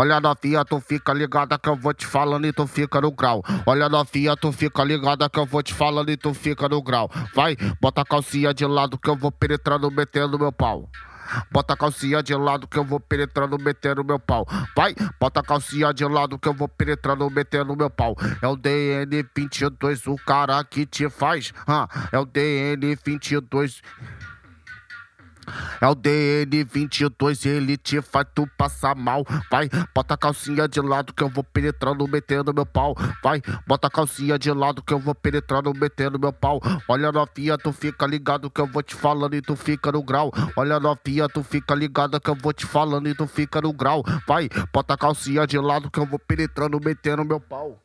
Olha novinha, tu fica ligada que eu vou te falando e tu fica no grau. Olha novinha, tu fica ligada que eu vou te falando e tu fica no grau. Vai, bota a calcinha de lado que eu vou penetrando, metendo meu pau. Bota a calcinha de lado que eu vou penetrando, metendo meu pau. Vai, bota a calcinha de lado que eu vou penetrando, metendo meu pau. É o DN22, o cara que te faz. Ah, é o DN22. É o DN22, ele te faz tu passar mal. Vai, bota a calcinha de lado que eu vou penetrando, metendo meu pau. Vai, bota a calcinha de lado que eu vou penetrando, metendo meu pau. Olha novinha, tu fica ligado que eu vou te falando e tu fica no grau. Olha novinha, tu fica ligada que eu vou te falando e tu fica no grau. Vai, bota a calcinha de lado que eu vou penetrando, metendo meu pau.